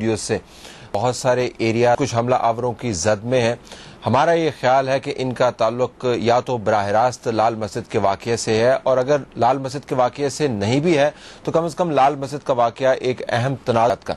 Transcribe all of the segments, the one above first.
studio से बहुत सारे एरिया कुछ हमला आवरों की जद में है हमारा ये ख्याल है कि इनका ताल्लुक या तो बरह रास्त लाल मस्जिद के वाक़े से है और अगर लाल मस्जिद के वाक़े से नहीं भी है तो कम अज़ कम लाल मस्जिद का वाक़ एक अहम तनाज़ का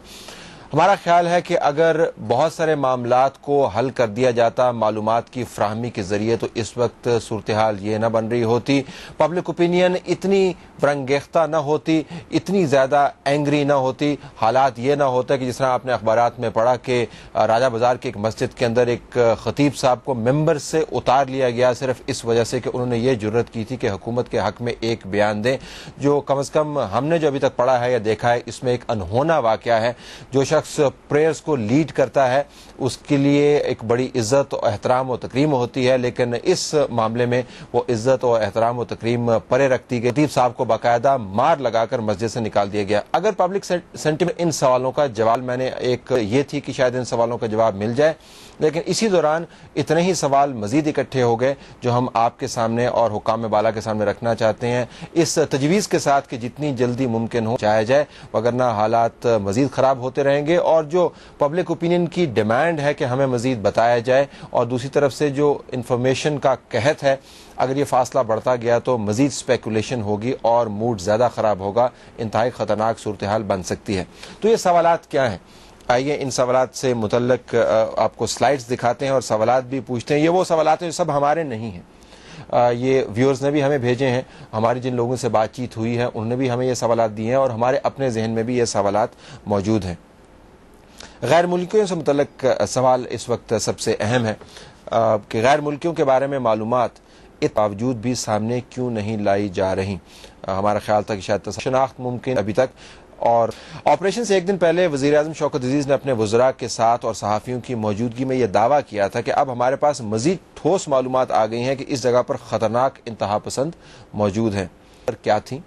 हमारा ख्याल है कि अगर बहुत सारे मामला को हल कर दिया जाता मालूम की फ्राहमी के जरिए तो इस वक्त सूरत हाल ये न बन रही होती पब्लिक ओपिनियन इतनी वरंगेख्ता न होती इतनी ज़्यादा एंग्री न होती हालात ये ना होता कि जिस तरह आपने अखबार में पढ़ा कि राजा बाजार की एक मस्जिद के अंदर एक खतीब साहब को मेम्बर से उतार लिया गया सिर्फ इस वजह से कि उन्होंने ये जरूरत की थी कि हुकूमत के हक में एक बयान दें जो कम अज़ कम हमने जो अभी तक पढ़ा है या देखा है इसमें एक अनहोना वाक़ है जो शख्स शख्स प्रेयर्स को लीड करता है उसके लिए एक बड़ी इज्जत और एहतराम व तकरीम होती है लेकिन इस मामले में वो इज्जत और एहतराम व तक्रीम परे रखती गई लतीफ साहब को बाकायदा मार लगाकर मस्जिद से निकाल दिया गया अगर पब्लिक सेंटिमेंट इन सवालों का जवाब मैंने एक ये थी कि शायद इन सवालों का जवाब मिल जाए लेकिन इसी दौरान इतने ही सवाल मजीद इकट्ठे हो गए जो हम आपके सामने और हुकाम बाला के सामने रखना चाहते हैं इस तजवीज़ के साथ कि जितनी जल्दी मुमकिन हो जाया जाए वगरना हालात मजीद खराब होते रहेंगे होंगे और जो पब्लिक ओपिनियन की डिमांड है कि हमें मजीद बताया जाए और दूसरी तरफ से जो इन्फॉर्मेशन का कहत है अगर ये फासला बढ़ता गया तो मजीद स्पेकुलेशन होगी और मूड ज़्यादा ख़राब होगा इंतहाई ख़तरनाक सूरत हाल बन सकती है तो ये सवाल क्या है आइए इन सवाल से मुतल आपको स्लाइड्स दिखाते हैं और सवाल भी पूछते हैं ये वो सवाल हैं जो सब हमारे नहीं हैं ये व्यूअर्स ने भी हमें भेजे हैं हमारी जिन लोगों से बातचीत हुई है उन्होंने भी हमें ये सवाल दिए हैं और हमारे अपने जहन में भी ये सवाल मौजूद हैं गैर मुल्कियों से मुतल सवाल इस वक्त सबसे अहम है कि गैर मुल्कियों के बारे में मालूम बावजूद भी सामने क्यों नहीं लाई जा रही हमारा ख्याल था कि शायद शनाख्त मुमकिन अभी तक और ऑपरेशन से एक दिन पहले वजी अजम शौकत अजीज़ ने अपने वजरा के साथ और सहाफ़ियों की मौजूदगी में यह दावा किया था कि अब हमारे पास मजीद ठोस मालूम आ गई हैं कि इस जगह पर ख़तरनाक इंतहा पसंद मौजूद हैं पर क्या थी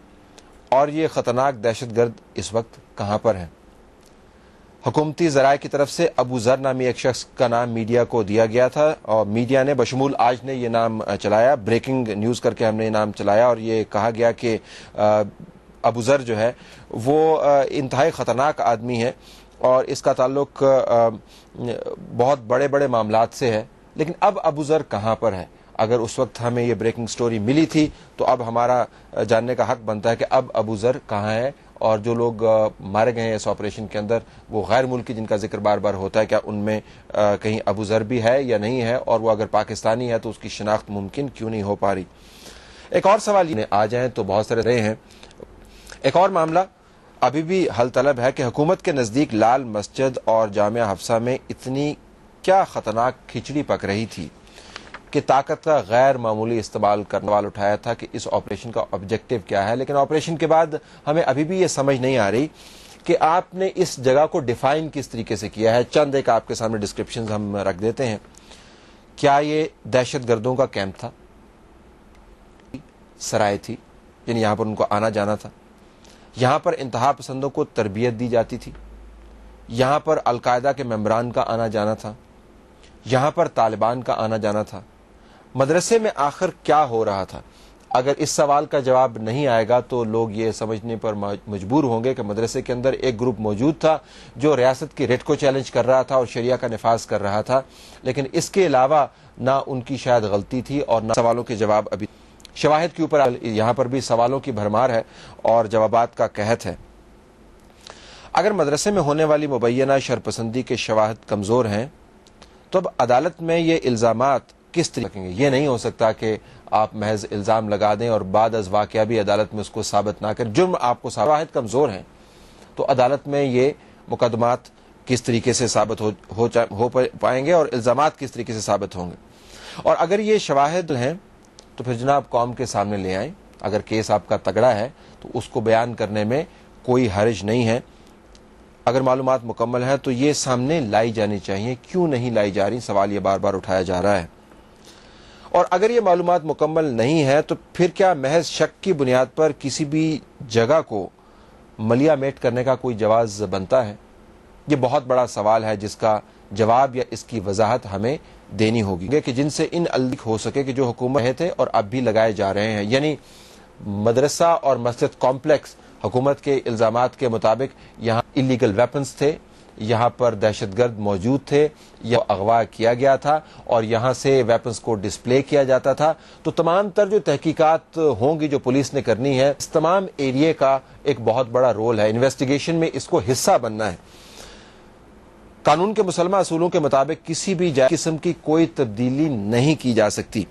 और ये ख़तरनाक दहशत गर्द इस वक्त कहाँ पर है हुकूमती जराये की तरफ से अबू जर नामी एक शख्स का नाम मीडिया को दिया गया था और मीडिया ने बशमूल आज ने यह नाम चलाया ब्रेकिंग न्यूज़ करके हमने ये नाम चलाया और ये कहा गया कि अबू जर जो है वो इंतहाई ख़तरनाक आदमी है और इसका ताल्लुक बहुत बड़े बड़े मामला से है लेकिन अब अबू जर कहाँ पर है अगर उस वक्त हमें यह ब्रेकिंग स्टोरी मिली थी तो अब हमारा जानने का हक बनता है कि अब अबू जर कहाँ है और जो लोग मारे गए हैं इस ऑपरेशन के अंदर वो गैर मुल्की जिनका जिक्र बार बार होता है क्या उनमें कहीं अबू जर भी है या नहीं है और वो अगर पाकिस्तानी है तो उसकी शनाख्त मुमकिन क्यों नहीं हो पा रही एक और सवाल ये आ जाए तो बहुत सारे रहे हैं एक और मामला अभी भी हल तलब है कि हुकूमत के नज़दीक लाल मस्जिद और जामिया हफ्सा में इतनी क्या ख़तरनाक खिचड़ी पक रही थी कि ताकत का गैर मामूली इस्तेमाल करने वाला उठाया था कि इस ऑपरेशन का ऑब्जेक्टिव क्या है लेकिन ऑपरेशन के बाद हमें अभी भी ये समझ नहीं आ रही कि आपने इस जगह को डिफाइन किस तरीके से किया है चंद एक आपके सामने डिस्क्रिप्शन हम रख देते हैं क्या ये दहशत गर्दों का कैंप था सराय थी यानी यहाँ पर उनको आना जाना था यहां पर इंतहा पसंदों को तरबियत दी जाती थी यहां पर अलकायदा के मेम्बरान का आना जाना था यहां पर तालिबान का आना जाना था मदरसे में आखिर क्या हो रहा था अगर इस सवाल का जवाब नहीं आएगा तो लोग ये समझने पर मजबूर होंगे कि मदरसे के अंदर एक ग्रुप मौजूद था जो रियासत की रेट को चैलेंज कर रहा था और शरिया का नफाज कर रहा था लेकिन इसके अलावा ना उनकी शायद गलती थी और न सवालों के जवाब अभी शवाहद के ऊपर यहाँ पर भी सवालों की भरमार है और जवाब का कहत है अगर मदरसे में होने वाली मुबैना शरपसंदी के शवाहद कमज़ोर हैं तो अब अदालत में ये इल्ज़ाम किस तरीके ये नहीं हो सकता कि आप महज इल्ज़ाम लगा दें और बाद अज वाक़ भी अदालत में उसको साबित ना कर जुर्म आपको वाहिद कमज़ोर है तो अदालत में ये मुकदमात किस तरीके से साबित हो हो, हो पाएंगे और इल्ज़ाम किस तरीके से साबित होंगे और अगर ये शवाहद हैं तो फिर जनाब कौम के सामने ले आए अगर केस आपका तगड़ा है तो उसको बयान करने में कोई हर्ज नहीं है अगर मालूम मुकम्मल है तो ये सामने लाई जानी चाहिए क्यों नहीं लाई जा रही सवाल ये बार बार उठाया जा रहा है और अगर ये मालूम मुकम्मल नहीं है तो फिर क्या महज शक की बुनियाद पर किसी भी जगह को मलिया मेट करने का कोई जवाब बनता है ये बहुत बड़ा सवाल है जिसका जवाब या इसकी वजाहत हमें देनी होगी कि जिनसे इन अलग हो सके कि जो हुकूमत रहे थे और अब भी लगाए जा रहे हैं यानी मदरसा और मस्जिद कॉम्प्लेक्स हुकूमत के इल्ज़ाम के मुताबिक यहाँ इलीगल वेपन्स थे यहाँ पर दहशत गर्द मौजूद थे यह अगवा किया गया था और यहाँ से वेपन्स को डिस्प्ले किया जाता था तो तमाम तर जो तहकीकत होंगी जो पुलिस ने करनी है इस तमाम एरिए का एक बहुत बड़ा रोल है इन्वेस्टिगेशन में इसको हिस्सा बनना है कानून के मुसलमान असूलों के मुताबिक किसी भी किस्म की कोई तब्दीली नहीं की जा सकती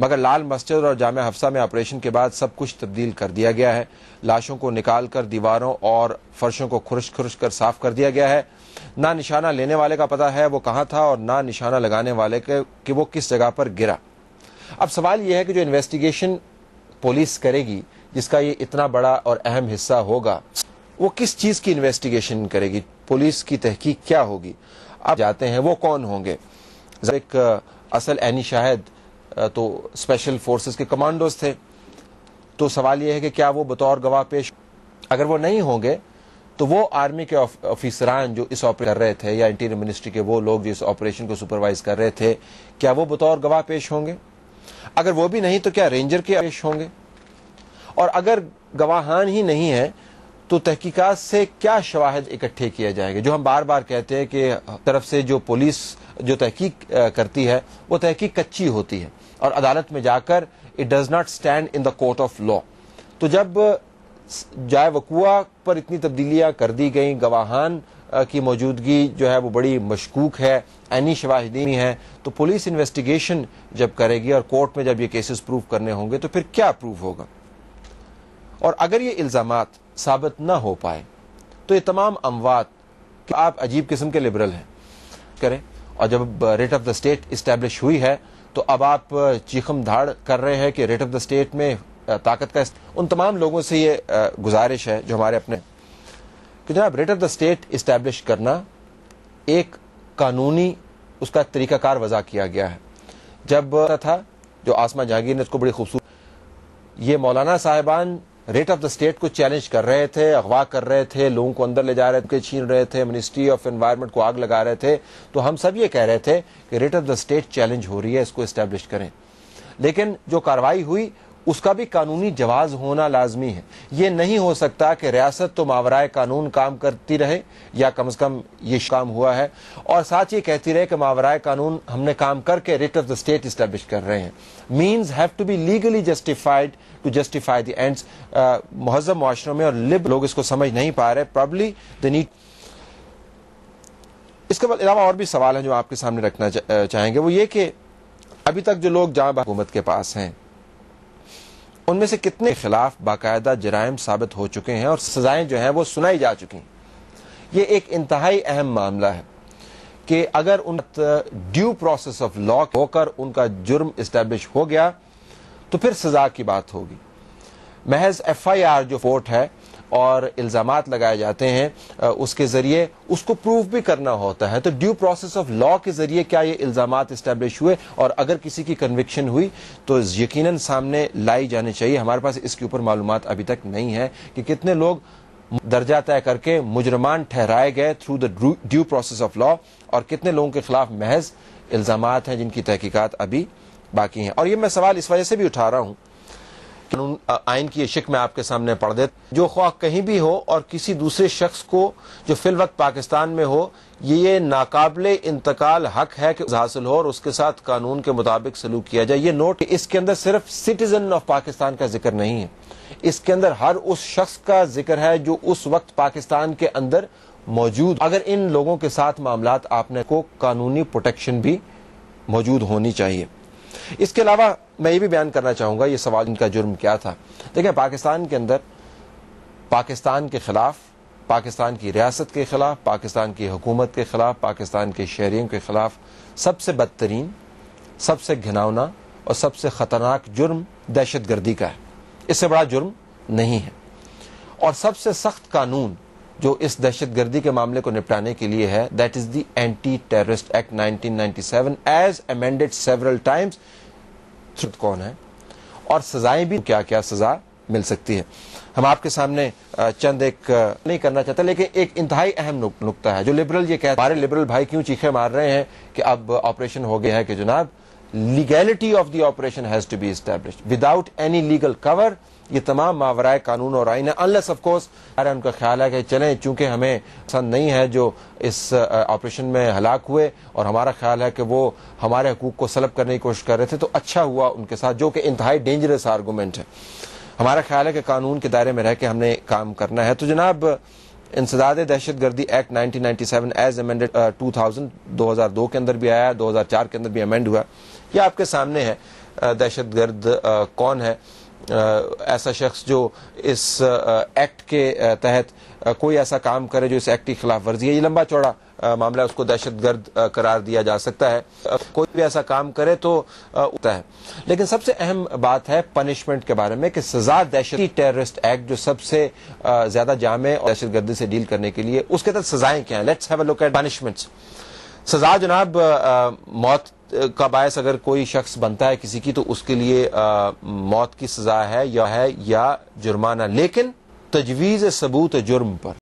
मगर लाल मस्जिद और जाम हफ्सा में ऑपरेशन के बाद सब कुछ तब्दील कर दिया गया है लाशों को निकाल कर दीवारों और फर्शों को खुरश खुरश कर साफ कर दिया गया है ना निशाना लेने वाले का पता है वो कहाँ था और ना निशाना लगाने वाले के कि वो किस जगह पर गिरा अब सवाल यह है कि जो इन्वेस्टिगेशन पुलिस करेगी जिसका ये इतना बड़ा और अहम हिस्सा होगा वो किस चीज़ की इन्वेस्टिगेशन करेगी पुलिस की तहकीक क्या होगी अब जाते हैं वो कौन होंगे एक असल एनी शाहिद तो स्पेशल फोर्सेस के कमांडोज थे तो सवाल यह है कि क्या वो बतौर गवाह पेश अगर वो नहीं होंगे तो वो आर्मी के ऑफिसरान जो इस ऑपरेशन कर रहे थे या इंटीरियर मिनिस्ट्री के वो लोग जो इस ऑपरेशन को सुपरवाइज कर रहे थे क्या वो बतौर गवाह पेश होंगे अगर वो भी नहीं तो क्या रेंजर के पेश होंगे और अगर गवाहान ही नहीं है तो तहकीकात से क्या शवाहद इकट्ठे किए जाएंगे जो हम बार बार कहते हैं कि तरफ से जो पुलिस जो तहकीक करती है वो तहकीक कच्ची होती है और अदालत में जाकर it does not stand in the court of law तो जब जाय वकूआ पर इतनी तब्दीलियां कर दी गई गवाहान की मौजूदगी जो है वो बड़ी मशकूक है ऐनी शवाहिदी है तो पुलिस इन्वेस्टिगेशन जब करेगी और कोर्ट में जब ये केसेस प्रूव करने होंगे तो फिर क्या प्रूव होगा और अगर ये इल्ज़ाम साबित ना हो पाए तो ये तमाम अमवात आप अजीब किस्म के लिबरल हैं करें और जब writ of the state establish हुई है तो अब आप चीखम धाड़ कर रहे हैं कि रेट ऑफ द स्टेट में ताकत का उन तमाम लोगों से ये गुजारिश है जो हमारे अपने कि जनाब writ of the state establish करना एक कानूनी उसका तरीकाकार वजह किया गया है जब था जो आसमा जहांगीर ने उसको बड़ी खूबसूरत ये मौलाना साहिबान रेट ऑफ द स्टेट को चैलेंज कर रहे थे अगवा कर रहे थे लोगों को अंदर ले जा रहे थे छीन रहे थे मिनिस्ट्री ऑफ एनवायरमेंट को आग लगा रहे थे तो हम सब ये कह रहे थे कि writ of the state challenge हो रही है इसको इस्टेब्लिश करें लेकिन जो कार्रवाई हुई उसका भी कानूनी जवाब होना लाजमी है ये नहीं हो सकता कि रियासत तो मावरा कानून काम करती रहे या कम अज़ कम ये काम हुआ है और साथ ये कहती रहे कि मावरा कानून हमने काम करके writ of the state establish कर रहे हैं means have to be legally justified to justify the ends महजब माशरों में और लिब लोग इसको समझ नहीं पा रहे प्रॉब्ली द नीड इसके अलावा और भी सवाल हैं जो आपके सामने रखना चाहेंगे वो ये कि अभी तक जो लोग जहाँ हुकूमत के पास हैं उनमें से कितने खिलाफ बाकायदा जराइम साबित हो चुके हैं और सजाएं जो हैं वो सुनाई जा चुकी हैं ये एक इंतहाई अहम मामला है कि अगर उन ड्यू प्रोसेस ऑफ लॉ होकर उनका जुर्म इस्टेब्लिश हो गया तो फिर सजा की बात होगी महज एफ आई आर जो कोर्ट है और इल्ज़ाम लगाए जाते हैं उसके ज़रिए उसको प्रूव भी करना होता है तो ड्यू प्रोसेस ऑफ लॉ के ज़रिए क्या ये इल्ज़ाम इस्टेब्लिश हुए और अगर किसी की कन्विक्शन हुई तो यकीन सामने लाई जानी चाहिए हमारे पास इसके ऊपर मालूम अभी तक नहीं है कि कितने लोग दर्जा तय करके मुजरमान ठहराए गए through the due process of law और कितने लोगों के खिलाफ महज इल्ज़ाम हैं जिनकी तहकीकत अभी बाकी हैं और ये मैं सवाल इस वजह से भी उठा रहा हूँ आयन की शिक में आपके सामने पढ़ दे जो ख्वा कहीं भी हो और किसी दूसरे शख्स को जो फिल वक्त पाकिस्तान में हो ये नाकाबले इंतकाल हक है कि हासिल हो और उसके साथ कानून के मुताबिक सलूक किया जाए ये नोट इसके अंदर सिर्फ सिटीजन ऑफ पाकिस्तान का जिक्र नहीं है इसके अंदर हर उस शख्स का जिक्र है जो उस वक्त पाकिस्तान के अंदर मौजूद अगर इन लोगों के साथ मामला आपने को कानूनी प्रोटेक्शन भी मौजूद होनी चाहिए इसके अलावा मैं ये भी बयान करना चाहूंगा ये सवाल इनका जुर्म क्या था देखें पाकिस्तान के अंदर पाकिस्तान के खिलाफ पाकिस्तान की रियासत के खिलाफ पाकिस्तान की हुकूमत के खिलाफ पाकिस्तान के शहरियों के खिलाफ सबसे बदतरीन सबसे घनावना और सबसे ख़तरनाक जुर्म दहशत गर्दी का है इससे बड़ा जुर्म नहीं है और सबसे सख्त कानून जो इस दहशत गर्दी के मामले को निपटाने के लिए है that is the anti terrorist act 1997 as amended several times कौन है और सजाएं भी क्या क्या सजा मिल सकती है हम आपके सामने चंद एक नहीं करना चाहते लेकिन एक इंतहाई अहम नुकता है जो लिबरल ये कहते हमारे लिबरल भाई क्यों चीखे मार रहे हैं कि अब ऑपरेशन हो गया है कि जनाब legality of the operation has to be establish without any legal cover ये तमाम मावरा कानून और आइन है उनका ख्याल है कि चलें चूँकि हमें पसंद नहीं है जो इस ऑपरेशन में हलाक हुए और हमारा ख्याल है कि वो हमारे हकूक़ को सलब करने की कोशिश कर रहे थे तो अच्छा हुआ उनके साथ जो कि इंतहाई डेंजरस आर्गूमेंट है हमारा ख्याल है कि कानून के दायरे में रह के हमने काम करना है तो जनाब इंसदाद दहशत गर्दी act nineteen ninety seven as amended two thousand दो हज़ार दो के अंदर भी आया दो हज़ार चार के अंदर भी अमेंड हुआ यह आपके सामने है दहशत गर्द कौन है ऐसा शख्स जो इस एक्ट के तहत कोई ऐसा काम करे जो इस एक्ट की खिलाफ वर्जी है ये लंबा चौड़ा मामला उसको दहशतगर्द करार दिया जा सकता है कोई भी ऐसा काम करे तो होता है लेकिन सबसे अहम बात है पनिशमेंट के बारे में कि सजा दहशत टेररिस्ट एक्ट जो सबसे ज्यादा जामे और गर्दी से डील करने के लिए उसके तहत सजाएं क्या है let's have look at punishments सजा जनाब मौत का बायस अगर कोई शख्स बनता है किसी की तो उसके लिए आ, मौत की सजा है या है या जुर्माना लेकिन तजवीज़ सबूत जुर्म पर